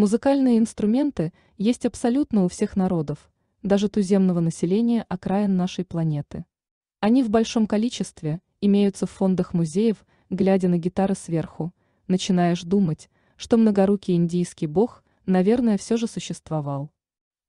Музыкальные инструменты есть абсолютно у всех народов, даже туземного населения окраин нашей планеты. Они в большом количестве имеются в фондах музеев, глядя на гитары сверху, начинаешь думать, что многорукий индийский бог, наверное, все же существовал.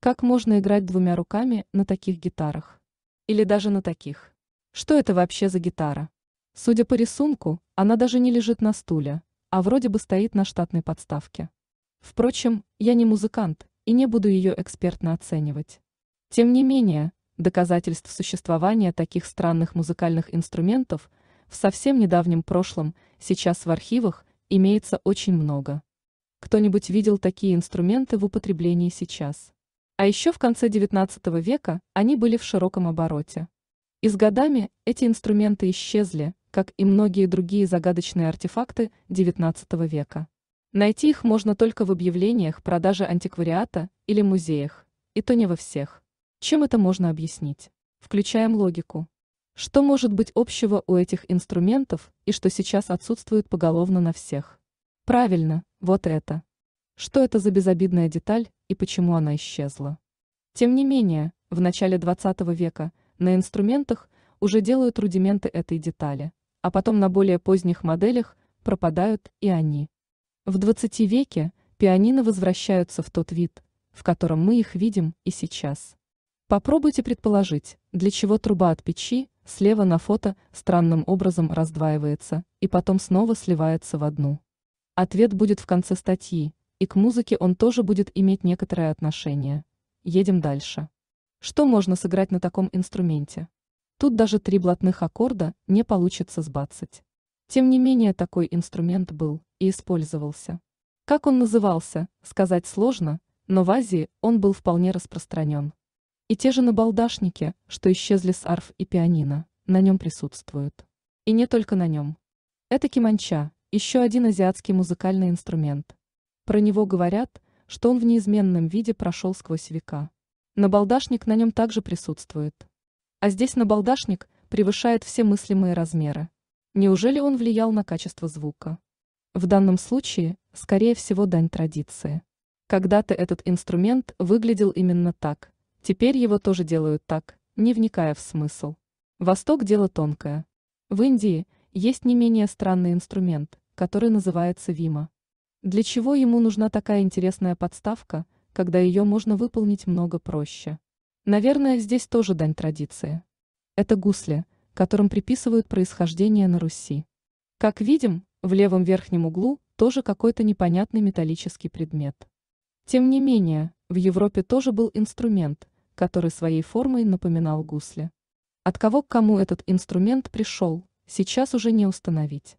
Как можно играть двумя руками на таких гитарах? Или даже на таких? Что это вообще за гитара? Судя по рисунку, она даже не лежит на стуле, а вроде бы стоит на штатной подставке. Впрочем, я не музыкант и не буду ее экспертно оценивать. Тем не менее, доказательств существования таких странных музыкальных инструментов в совсем недавнем прошлом сейчас в архивах имеется очень много. Кто-нибудь видел такие инструменты в употреблении сейчас? А еще в конце XIX века они были в широком обороте. И с годами эти инструменты исчезли, как и многие другие загадочные артефакты XIX века. Найти их можно только в объявлениях продажи антиквариата или музеях, и то не во всех. Чем это можно объяснить? Включаем логику. Что может быть общего у этих инструментов и что сейчас отсутствует поголовно на всех? Правильно, вот это. Что это за безобидная деталь и почему она исчезла? Тем не менее, в начале 20 века на инструментах уже делают рудименты этой детали, а потом на более поздних моделях пропадают и они. В 20 веке пианино возвращаются в тот вид, в котором мы их видим и сейчас. Попробуйте предположить, для чего труба от печи слева на фото странным образом раздваивается и потом снова сливается в одну. Ответ будет в конце статьи, и к музыке он тоже будет иметь некоторое отношение. Едем дальше. Что можно сыграть на таком инструменте? Тут даже три блатных аккорда не получится сбацать. Тем не менее, такой инструмент был и использовался. Как он назывался, сказать сложно, но в Азии он был вполне распространен. И те же набалдашники, что исчезли с арф и пианино, на нем присутствуют. И не только на нем. Это киманча, еще один азиатский музыкальный инструмент. Про него говорят, что он в неизменном виде прошел сквозь века. Набалдашник на нем также присутствует. А здесь набалдашник превышает все мыслимые размеры. Неужели он влиял на качество звука? В данном случае, скорее всего, дань традиции. Когда-то этот инструмент выглядел именно так, теперь его тоже делают так, не вникая в смысл. Восток – дело тонкое. В Индии есть не менее странный инструмент, который называется вима. Для чего ему нужна такая интересная подставка, когда ее можно выполнить много проще? Наверное, здесь тоже дань традиции. Это гусли, которым приписывают происхождение на Руси. Как видим, в левом верхнем углу тоже какой-то непонятный металлический предмет. Тем не менее, в Европе тоже был инструмент, который своей формой напоминал гусли. От кого к кому этот инструмент пришел, сейчас уже не установить.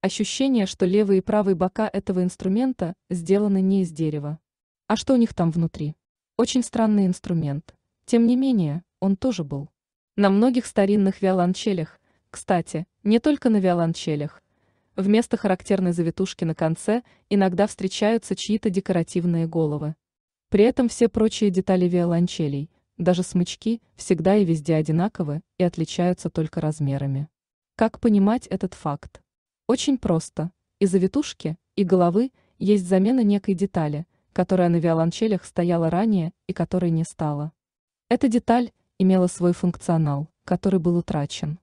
Ощущение, что левый и правый бока этого инструмента сделаны не из дерева. А что у них там внутри? Очень странный инструмент. Тем не менее, он тоже был. На многих старинных виолончелях, кстати, не только на виолончелях, вместо характерной завитушки на конце иногда встречаются чьи-то декоративные головы. При этом все прочие детали виолончелей, даже смычки, всегда и везде одинаковы и отличаются только размерами. Как понимать этот факт? Очень просто. И завитушки, и головы есть замена некой детали, которая на виолончелях стояла ранее и которой не стала. Эта деталь имела свой функционал, который был утрачен.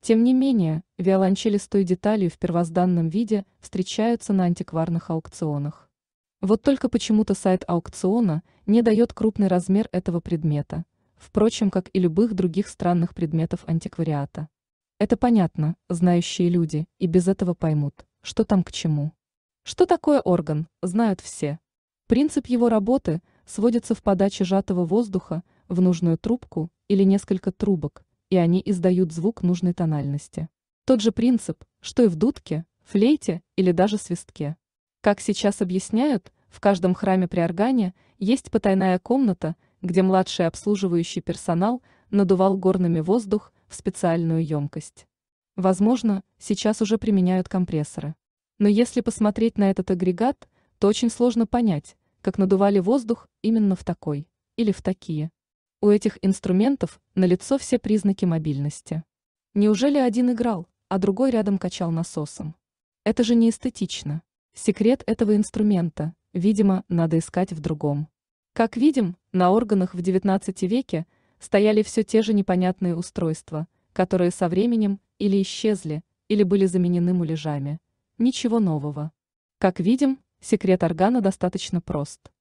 Тем не менее, виолончели с той деталью в первозданном виде встречаются на антикварных аукционах. Вот только почему-то сайт аукциона не дает крупный размер этого предмета, впрочем, как и любых других странных предметов антиквариата. Это понятно, знающие люди и без этого поймут, что там к чему. Что такое орган, знают все. Принцип его работы сводится в подаче сжатого воздуха – в нужную трубку или несколько трубок, и они издают звук нужной тональности. Тот же принцип, что и в дудке, флейте или даже свистке. Как сейчас объясняют, в каждом храме при органе есть потайная комната, где младший обслуживающий персонал надувал горными воздух в специальную емкость. Возможно, сейчас уже применяют компрессоры. Но если посмотреть на этот агрегат, то очень сложно понять, как надували воздух именно в такой или в такие. У этих инструментов налицо все признаки мобильности. Неужели один играл, а другой рядом качал насосом? Это же не эстетично. Секрет этого инструмента, видимо, надо искать в другом. Как видим, на органах в XIX веке стояли все те же непонятные устройства, которые со временем или исчезли, или были заменены муляжами. Ничего нового. Как видим, секрет органа достаточно прост.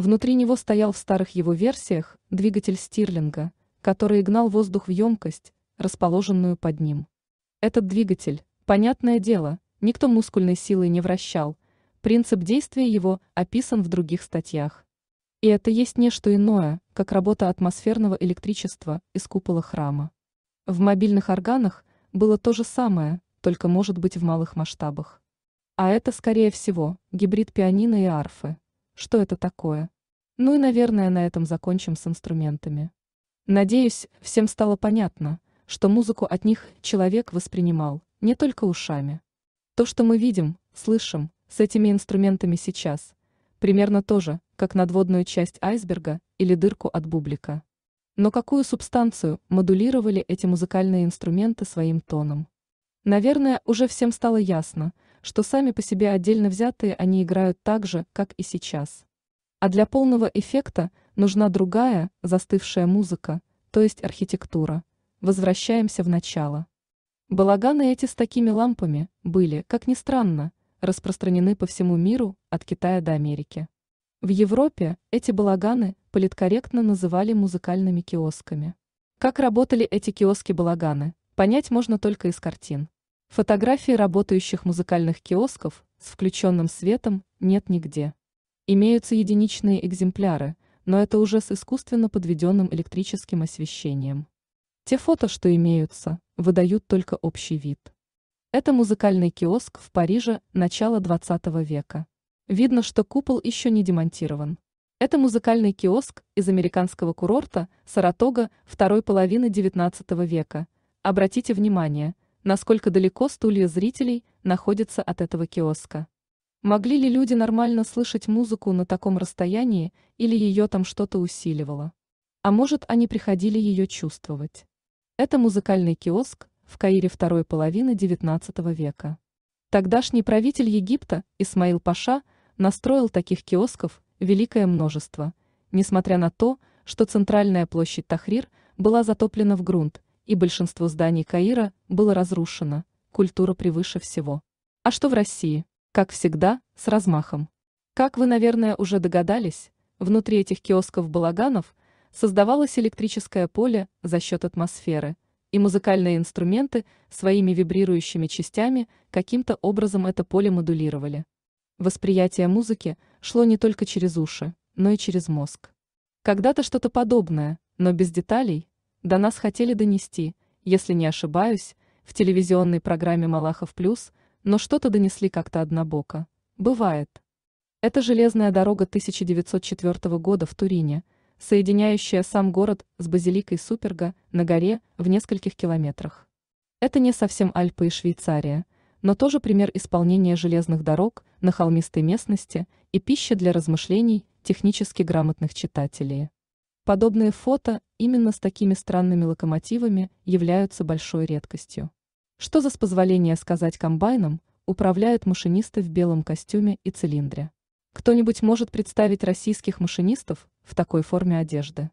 Внутри него стоял в старых его версиях двигатель Стирлинга, который гнал воздух в емкость, расположенную под ним. Этот двигатель, понятное дело, никто мускульной силой не вращал, принцип действия его описан в других статьях. И это есть не что иное, как работа атмосферного электричества из купола храма. В мобильных органах было то же самое, только может быть в малых масштабах. А это, скорее всего, гибрид пианино и арфы что это такое. Ну и, наверное, на этом закончим с инструментами. Надеюсь, всем стало понятно, что музыку от них человек воспринимал не только ушами. То, что мы видим, слышим с этими инструментами сейчас, примерно то же, как надводную часть айсберга или дырку от бублика. Но какую субстанцию модулировали эти музыкальные инструменты своим тоном? Наверное, уже всем стало ясно – что сами по себе отдельно взятые они играют так же, как и сейчас. А для полного эффекта нужна другая, застывшая музыка, то есть архитектура. Возвращаемся в начало. Балаганы эти с такими лампами были, как ни странно, распространены по всему миру, от Китая до Америки. В Европе эти балаганы политкорректно называли музыкальными киосками. Как работали эти киоски-балаганы, понять можно только из картин. Фотографии работающих музыкальных киосков с включенным светом нет нигде. Имеются единичные экземпляры, но это уже с искусственно подведенным электрическим освещением. Те фото, что имеются, выдают только общий вид. Это музыкальный киоск в Париже начала 20 века. Видно, что купол еще не демонтирован. Это музыкальный киоск из американского курорта Саратога второй половины XIX века. Обратите внимание – насколько далеко стулья зрителей находятся от этого киоска. Могли ли люди нормально слышать музыку на таком расстоянии или ее там что-то усиливало? А может, они приходили ее чувствовать? Это музыкальный киоск в Каире второй половины XIX века. Тогдашний правитель Египта Исмаил Паша настроил таких киосков великое множество, несмотря на то, что центральная площадь Тахрир была затоплена в грунт, и большинство зданий Каира было разрушено, культура превыше всего. А что в России? Как всегда, с размахом. Как вы, наверное, уже догадались, внутри этих киосков-балаганов создавалось электрическое поле за счет атмосферы, и музыкальные инструменты своими вибрирующими частями каким-то образом это поле модулировали. Восприятие музыки шло не только через уши, но и через мозг. Когда-то что-то подобное, но без деталей, до нас хотели донести, если не ошибаюсь, в телевизионной программе «Малахов плюс», но что-то донесли как-то однобоко. Бывает. Это железная дорога 1904 года в Турине, соединяющая сам город с базиликой Суперга на горе в нескольких километрах. Это не совсем Альпы и Швейцария, но тоже пример исполнения железных дорог на холмистой местности и пища для размышлений технически грамотных читателей. Подобные фото именно с такими странными локомотивами являются большой редкостью. Что за с позволения сказать комбайном управляют машинисты в белом костюме и цилиндре? Кто-нибудь может представить российских машинистов в такой форме одежды?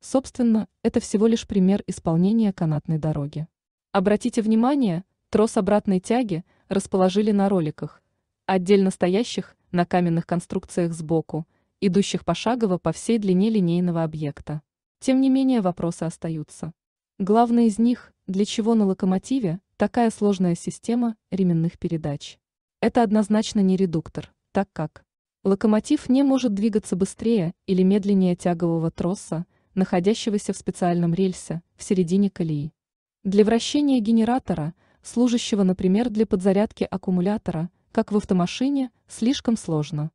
Собственно, это всего лишь пример исполнения канатной дороги. Обратите внимание, трос обратной тяги расположили на роликах, отдельно стоящих на каменных конструкциях сбоку – идущих пошагово по всей длине линейного объекта. Тем не менее вопросы остаются. Главный из них – для чего на локомотиве такая сложная система ременных передач? Это однозначно не редуктор, так как локомотив не может двигаться быстрее или медленнее тягового троса, находящегося в специальном рельсе в середине колеи. Для вращения генератора, служащего, например, для подзарядки аккумулятора, как в автомашине, слишком сложно.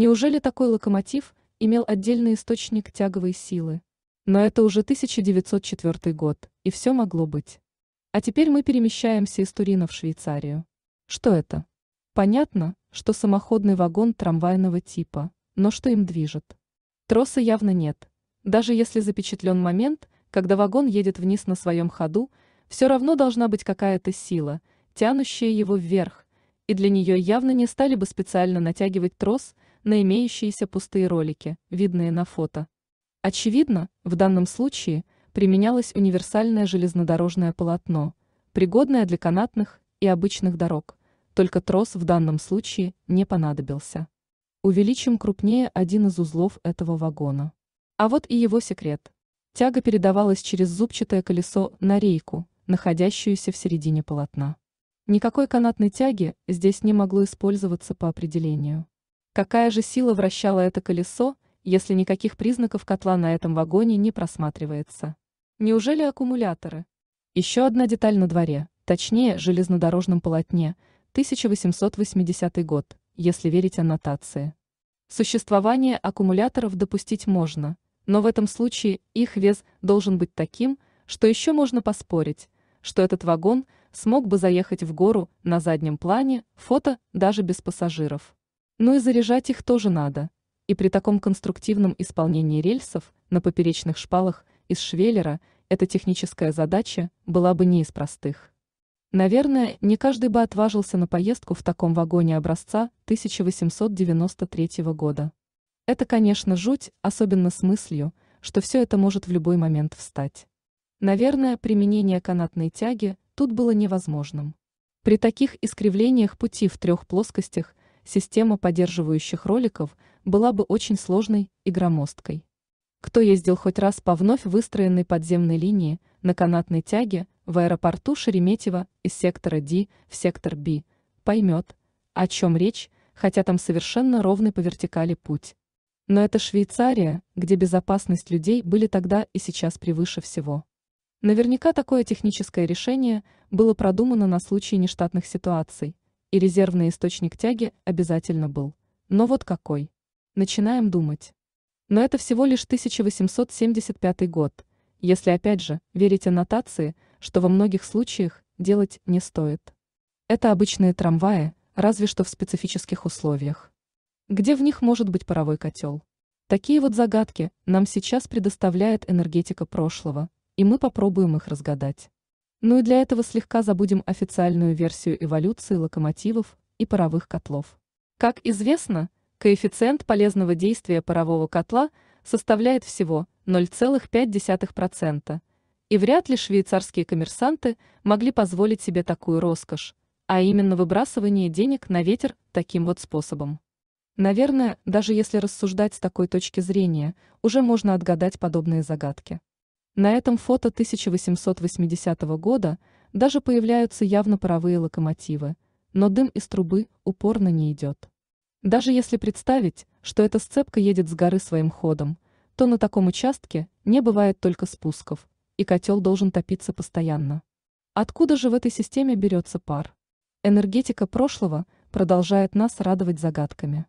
Неужели такой локомотив имел отдельный источник тяговой силы? Но это уже 1904 год, и все могло быть. А теперь мы перемещаемся из Турина в Швейцарию. Что это? Понятно, что самоходный вагон трамвайного типа, но что им движет? Троса явно нет. Даже если запечатлен момент, когда вагон едет вниз на своем ходу, все равно должна быть какая-то сила, тянущая его вверх, и для нее явно не стали бы специально натягивать трос – на имеющиеся пустые ролики, видные на фото. Очевидно, в данном случае применялось универсальное железнодорожное полотно, пригодное для канатных и обычных дорог, только трос в данном случае не понадобился. Увеличим крупнее один из узлов этого вагона. А вот и его секрет. Тяга передавалась через зубчатое колесо на рейку, находящуюся в середине полотна. Никакой канатной тяги здесь не могло использоваться по определению. Какая же сила вращала это колесо, если никаких признаков котла на этом вагоне не просматривается? Неужели аккумуляторы? Еще одна деталь на дворе, точнее, железнодорожном полотне, 1880 год, если верить аннотации. Существование аккумуляторов допустить можно, но в этом случае их вес должен быть таким, что еще можно поспорить, что этот вагон смог бы заехать в гору на заднем плане, фото даже без пассажиров но и заряжать их тоже надо. И при таком конструктивном исполнении рельсов на поперечных шпалах из швеллера эта техническая задача была бы не из простых. Наверное, не каждый бы отважился на поездку в таком вагоне образца 1893 года. Это, конечно, жуть, особенно с мыслью, что все это может в любой момент встать. Наверное, применение канатной тяги тут было невозможным. При таких искривлениях пути в трех плоскостях система поддерживающих роликов была бы очень сложной и громоздкой. Кто ездил хоть раз по вновь выстроенной подземной линии на канатной тяге в аэропорту Шереметьево из сектора D в сектор B, поймет, о чем речь, хотя там совершенно ровный по вертикали путь. Но это Швейцария, где безопасность людей были тогда и сейчас превыше всего. Наверняка такое техническое решение было продумано на случай нештатных ситуаций, и резервный источник тяги обязательно был. Но вот какой. Начинаем думать. Но это всего лишь 1875 год, если опять же верить аннотации, что во многих случаях делать не стоит. Это обычные трамваи, разве что в специфических условиях. Где в них может быть паровой котел? Такие вот загадки нам сейчас предоставляет энергетика прошлого, и мы попробуем их разгадать. Ну и для этого слегка забудем официальную версию эволюции локомотивов и паровых котлов. Как известно, коэффициент полезного действия парового котла составляет всего 0,5%, и вряд ли швейцарские коммерсанты могли позволить себе такую роскошь, а именно выбрасывание денег на ветер таким вот способом. Наверное, даже если рассуждать с такой точки зрения, уже можно отгадать подобные загадки. На этом фото 1880 года даже появляются явно паровые локомотивы, но дым из трубы упорно не идет. Даже если представить, что эта сцепка едет с горы своим ходом, то на таком участке не бывает только спусков, и котел должен топиться постоянно. Откуда же в этой системе берется пар? Энергетика прошлого продолжает нас радовать загадками.